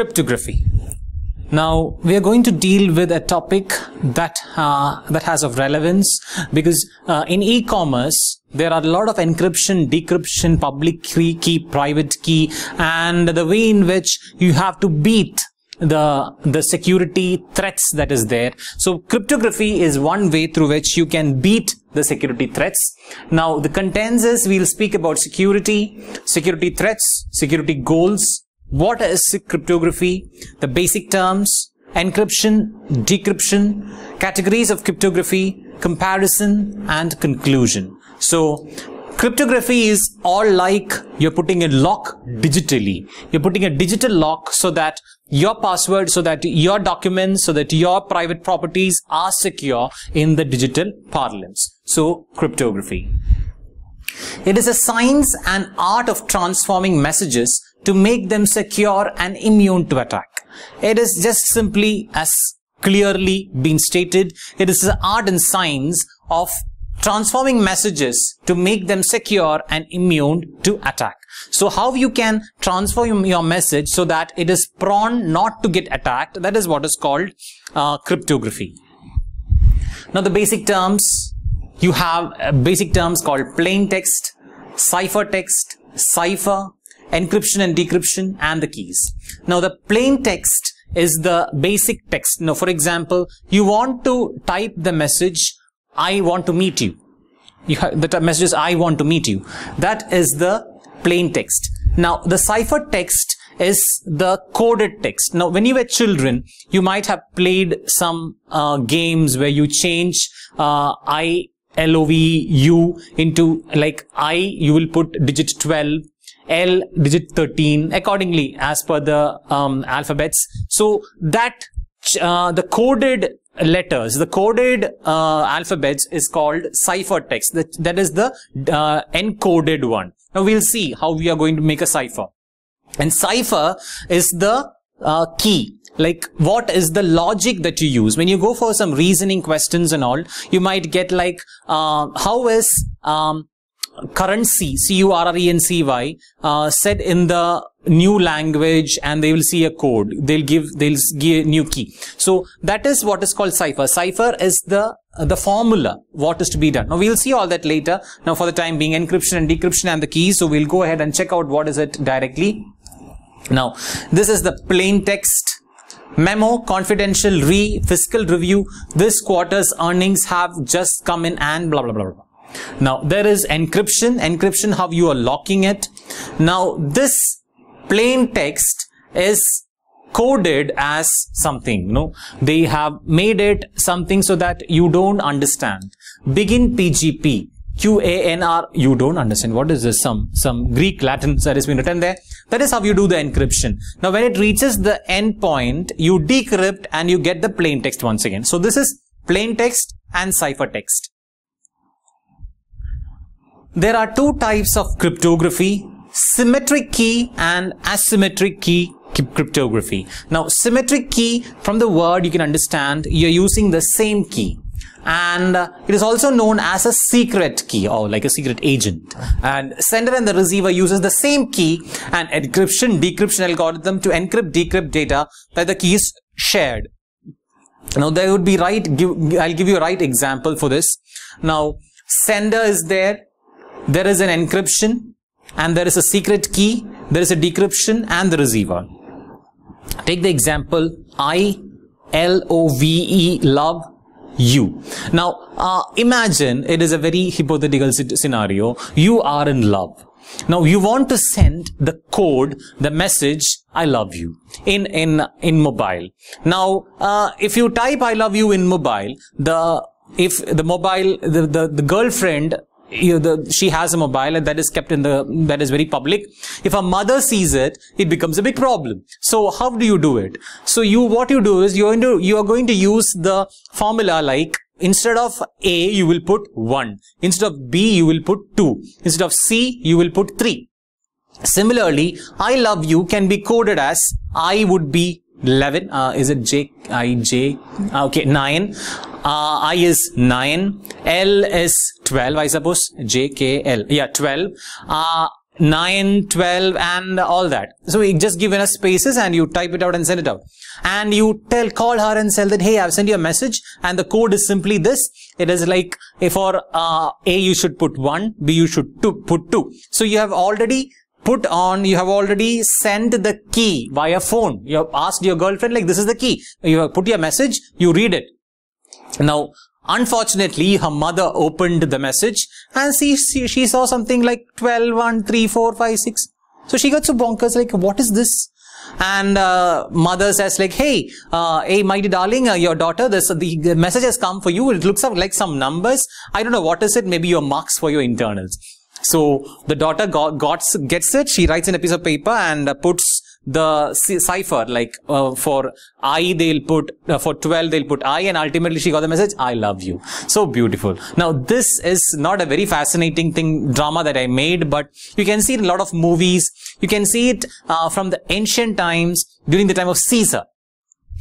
cryptography. Now we are going to deal with a topic that uh, that has of relevance because uh, in e-commerce there are a lot of encryption, decryption, public key, key, private key, and the way in which you have to beat the the security threats that is there. So cryptography is one way through which you can beat the security threats. Now the contents is we'll speak about security, security threats, security goals, what is cryptography? The basic terms, encryption, decryption, categories of cryptography, comparison and conclusion. So cryptography is all like you're putting a lock digitally. You're putting a digital lock so that your password, so that your documents, so that your private properties are secure in the digital parlance. So cryptography. It is a science and art of transforming messages to make them secure and immune to attack. It is just simply as clearly been stated. It is the art and science of transforming messages to make them secure and immune to attack. So how you can transform your message so that it is prone not to get attacked, that is what is called uh, cryptography. Now the basic terms you have uh, basic terms called plain text, cipher text, cipher, encryption and decryption, and the keys. Now the plain text is the basic text. Now for example, you want to type the message, I want to meet you. you the message is I want to meet you. That is the plain text. Now the cipher text is the coded text. Now, when you were children, you might have played some uh, games where you change uh, I LOVU into like I, you will put digit 12, L digit 13 accordingly as per the um, alphabets. So that uh, the coded letters, the coded uh, alphabets is called ciphertext. That, that is the uh, encoded one. Now we'll see how we are going to make a cipher. And cipher is the uh, key like what is the logic that you use when you go for some reasoning questions and all you might get like uh, how is um, currency c-u-r-r-e-n-c-y uh, said in the new language and they will see a code they'll give they'll give a new key so that is what is called cipher cipher is the the formula what is to be done now we'll see all that later now for the time being encryption and decryption and the keys so we'll go ahead and check out what is it directly now, this is the plain text memo confidential re fiscal review this quarter's earnings have just come in and blah blah blah, blah. now there is encryption encryption how you are locking it now this plain text is coded as something you know they have made it something so that you don't understand begin pgp QANR, you don't understand. What is this? Some, some Greek Latin has been written there. That is how you do the encryption. Now, when it reaches the endpoint, you decrypt and you get the plain text once again. So, this is plain text and ciphertext. There are two types of cryptography, symmetric key and asymmetric key cryptography. Now, symmetric key, from the word you can understand, you're using the same key and uh, it is also known as a secret key or like a secret agent and sender and the receiver uses the same key and encryption decryption algorithm to encrypt decrypt data that the key is shared now there would be right give, i'll give you a right example for this now sender is there there is an encryption and there is a secret key there is a decryption and the receiver take the example i l o v e love you. Now, uh, imagine it is a very hypothetical scenario. You are in love. Now you want to send the code, the message, I love you in, in, in mobile. Now, uh, if you type I love you in mobile, the, if the mobile, the, the, the girlfriend you know, the, she has a mobile and that is kept in the, that is very public. If a mother sees it, it becomes a big problem. So how do you do it? So you, what you do is you're going to, you are going to use the formula like instead of A, you will put 1. Instead of B, you will put 2. Instead of C, you will put 3. Similarly, I love you can be coded as I would be 11. Uh, is it J? I J? Uh, okay, 9 uh, I is 9, L is 12, I suppose, J, K, L, yeah, 12, uh, 9, 12 and all that. So you just given us spaces and you type it out and send it out. And you tell, call her and tell that, hey, I've sent you a message and the code is simply this. It is like eh, for uh, A you should put 1, B you should two, put 2. So you have already put on, you have already sent the key via phone. You have asked your girlfriend like this is the key. You have put your message, you read it. Now, Unfortunately, her mother opened the message and she, she, she, saw something like 12, 1, 3, 4, 5, 6. So she got so bonkers like, what is this? And uh, mother says like, hey, uh, hey, mighty darling, uh, your daughter, this the message has come for you. It looks like some numbers. I don't know what is it. Maybe your marks for your internals. So the daughter got, got, gets it. She writes in a piece of paper and puts the cipher like uh, for i they'll put uh, for 12 they'll put i and ultimately she got the message i love you so beautiful now this is not a very fascinating thing drama that i made but you can see it in a lot of movies you can see it uh, from the ancient times during the time of caesar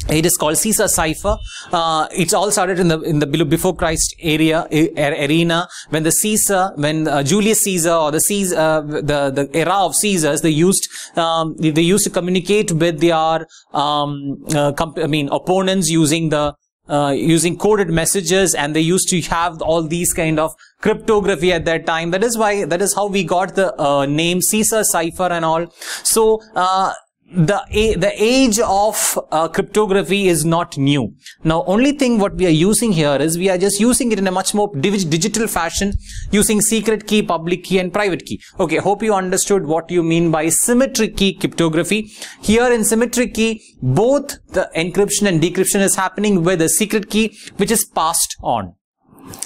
it is called Caesar cipher. Uh, all started in the in the before Christ area arena when the Caesar, when uh, Julius Caesar or the Caesar, uh, the the era of Caesars, they used um, they used to communicate with their um, uh, I mean opponents using the uh, using coded messages and they used to have all these kind of cryptography at that time that is why that is how we got the uh, name caesar cipher and all so uh, the the age of uh, cryptography is not new now only thing what we are using here is we are just using it in a much more digital fashion using secret key public key and private key okay hope you understood what you mean by symmetric key cryptography here in symmetric key both the encryption and decryption is happening with a secret key which is passed on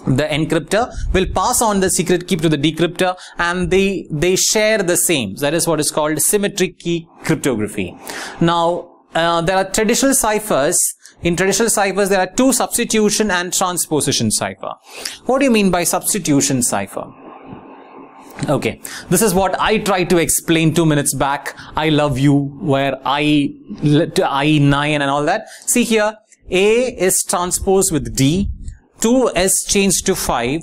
the encryptor will pass on the secret key to the decryptor and they they share the same that is what is called symmetric key cryptography now uh, there are traditional ciphers in traditional ciphers there are two substitution and transposition cipher what do you mean by substitution cipher okay this is what i tried to explain two minutes back i love you where i i 9 and all that see here a is transposed with d 2s changed to 5,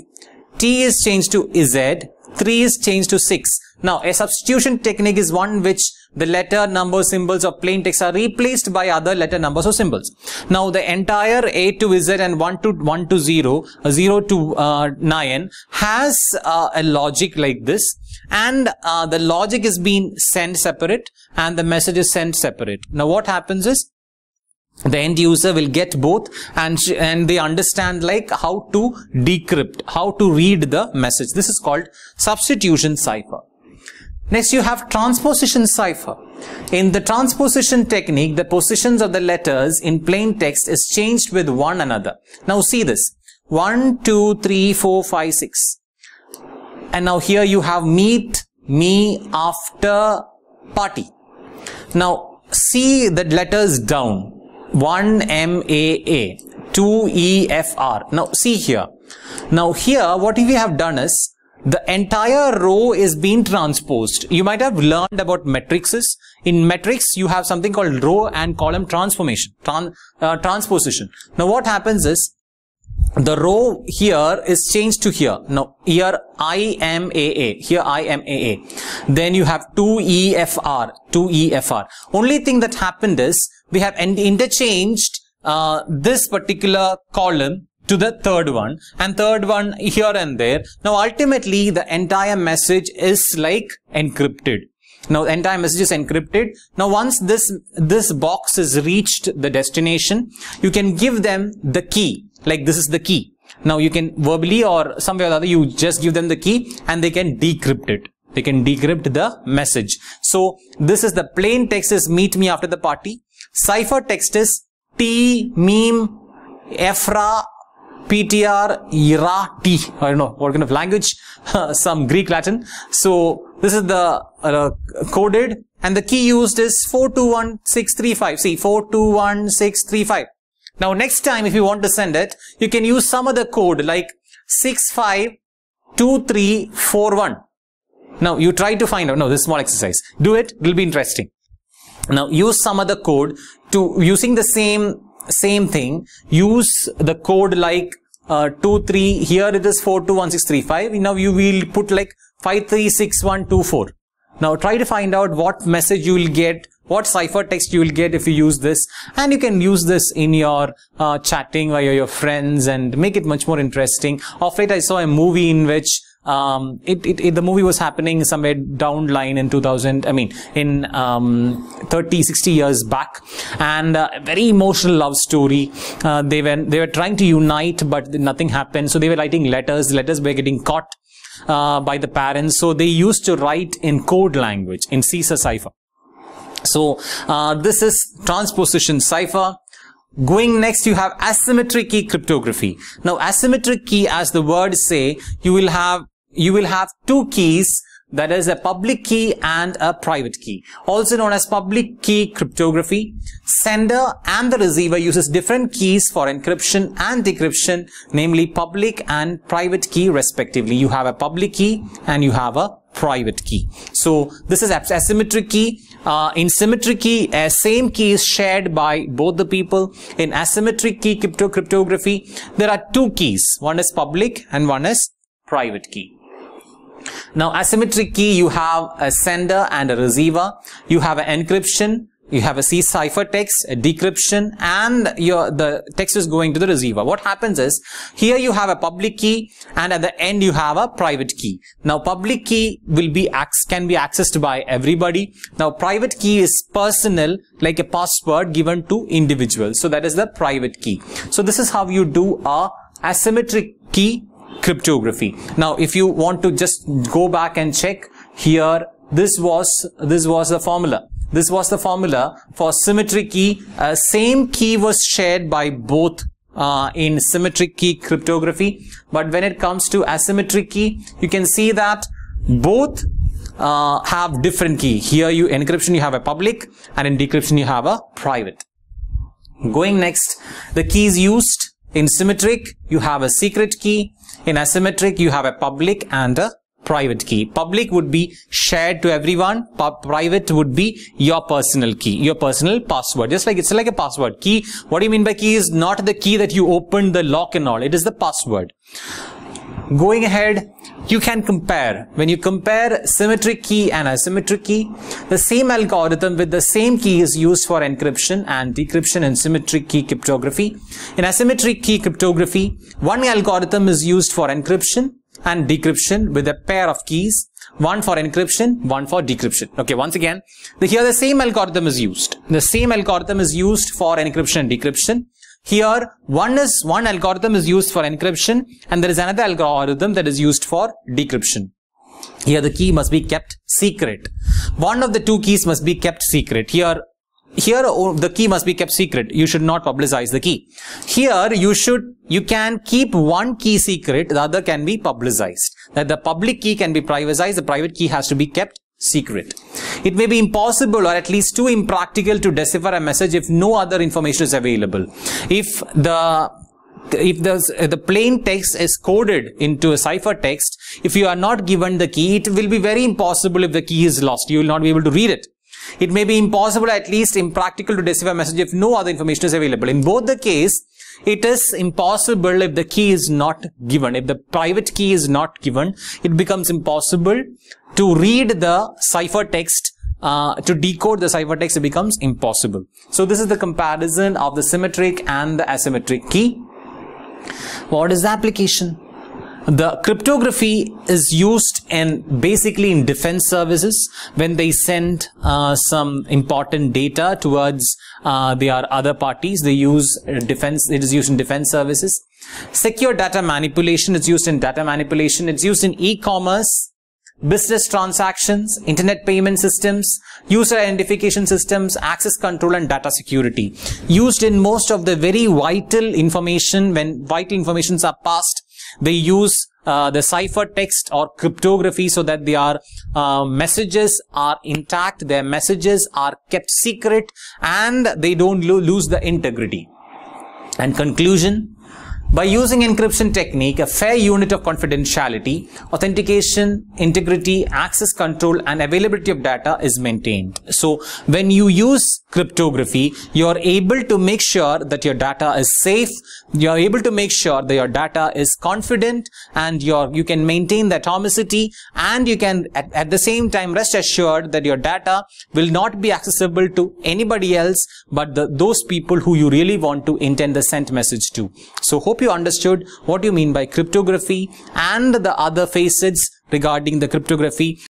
t is changed to z, 3 is changed to 6. Now, a substitution technique is one which the letter, number, symbols of plain text are replaced by other letter, numbers or symbols. Now, the entire A to Z and 1 to 1 to 0, uh, 0 to uh, 9 has uh, a logic like this and uh, the logic is being sent separate and the message is sent separate. Now, what happens is the end user will get both and and they understand like how to decrypt how to read the message this is called substitution cipher next you have transposition cipher in the transposition technique the positions of the letters in plain text is changed with one another now see this 1 2 3 4 5 6 and now here you have meet me after party now see the letters down 1MAA, 2EFR. Now see here. Now here what we have done is the entire row is being transposed. You might have learned about matrices. In matrix, you have something called row and column transformation, tran uh, transposition. Now what happens is the row here is changed to here. Now here IMAA, here IMAA. Then you have 2EFR, 2EFR. Only thing that happened is we have interchanged uh, this particular column to the third one and third one here and there. Now ultimately the entire message is like encrypted. Now the entire message is encrypted. Now once this, this box is reached the destination, you can give them the key. Like this is the key. Now you can verbally or some way or other, you just give them the key and they can decrypt it. They can decrypt the message. So this is the plain text is meet me after the party. Cipher text is T, meme, Ephra, PTR, Irati, I don't know what kind of language, some Greek Latin. So this is the uh, coded and the key used is 421635. See 421635. Now next time if you want to send it, you can use some other code like 652341. Now you try to find out. No, this is small exercise. Do it. It will be interesting. Now use some other code to using the same same thing use the code like uh, 2 3 here it is 4 2 1 6 3 5 now you will put like 5 3 6 1 2 4 now try to find out what message you will get what ciphertext you will get if you use this and you can use this in your uh, chatting via your friends and make it much more interesting of late i saw a movie in which um, it, it, it, the movie was happening somewhere down line in 2000 i mean in um, 30 60 years back and a uh, very emotional love story uh, they were they were trying to unite but nothing happened so they were writing letters letters were getting caught uh, by the parents so they used to write in code language in caesar cipher so uh, this is transposition cipher. Going next, you have asymmetric key cryptography. Now, asymmetric key, as the word say, you will have, you will have two keys that is a public key and a private key also known as public key cryptography sender and the receiver uses different keys for encryption and decryption namely public and private key respectively you have a public key and you have a private key. So this is asymmetric key. Uh, in symmetric key, uh, same key is shared by both the people. In asymmetric key crypto cryptography, there are two keys. One is public and one is private key. Now asymmetric key, you have a sender and a receiver. You have an encryption you have a C ciphertext, a decryption, and your the text is going to the receiver. What happens is, here you have a public key, and at the end you have a private key. Now, public key will be can be accessed by everybody. Now, private key is personal, like a password given to individuals. So that is the private key. So this is how you do a asymmetric key cryptography. Now, if you want to just go back and check here, this was this was the formula this was the formula for symmetric key. Uh, same key was shared by both uh, in symmetric key cryptography. But when it comes to asymmetric key, you can see that both uh, have different key. Here you encryption you have a public and in decryption you have a private. Going next, the keys used in symmetric you have a secret key. In asymmetric you have a public and a private key. Public would be shared to everyone. private would be your personal key, your personal password. Just like it's like a password key. What do you mean by key is not the key that you opened the lock and all. It is the password. Going ahead, you can compare. When you compare symmetric key and asymmetric key, the same algorithm with the same key is used for encryption and decryption in symmetric key cryptography. In asymmetric key cryptography, one algorithm is used for encryption and decryption with a pair of keys, one for encryption, one for decryption. Okay, once again, here the same algorithm is used. The same algorithm is used for encryption and decryption. Here, one is one algorithm is used for encryption and there is another algorithm that is used for decryption. Here the key must be kept secret. One of the two keys must be kept secret. Here here oh, the key must be kept secret you should not publicize the key here you should you can keep one key secret the other can be publicized that the public key can be privatized the private key has to be kept secret it may be impossible or at least too impractical to decipher a message if no other information is available if the if the, the plain text is coded into a cipher text, if you are not given the key, it will be very impossible if the key is lost. You will not be able to read it. It may be impossible, at least impractical to decipher a message if no other information is available. In both the case, it is impossible if the key is not given. If the private key is not given, it becomes impossible to read the ciphertext uh, to decode the ciphertext it becomes impossible. So this is the comparison of the symmetric and the asymmetric key. What is the application? The cryptography is used in basically in defense services when they send uh, some important data towards uh, their other parties. They use uh, defense. It is used in defense services. Secure data manipulation is used in data manipulation. It's used in e-commerce, business transactions, internet payment systems, user identification systems, access control and data security. Used in most of the very vital information when vital informations are passed they use uh, the ciphertext or cryptography so that their uh, messages are intact, their messages are kept secret and they don't lo lose the integrity. And conclusion, by using encryption technique, a fair unit of confidentiality, authentication, integrity, access control and availability of data is maintained. So when you use cryptography, you're able to make sure that your data is safe, you're able to make sure that your data is confident and your, you can maintain the atomicity and you can at, at the same time rest assured that your data will not be accessible to anybody else but the, those people who you really want to intend the sent message to. So hope hope you understood what you mean by cryptography and the other facets regarding the cryptography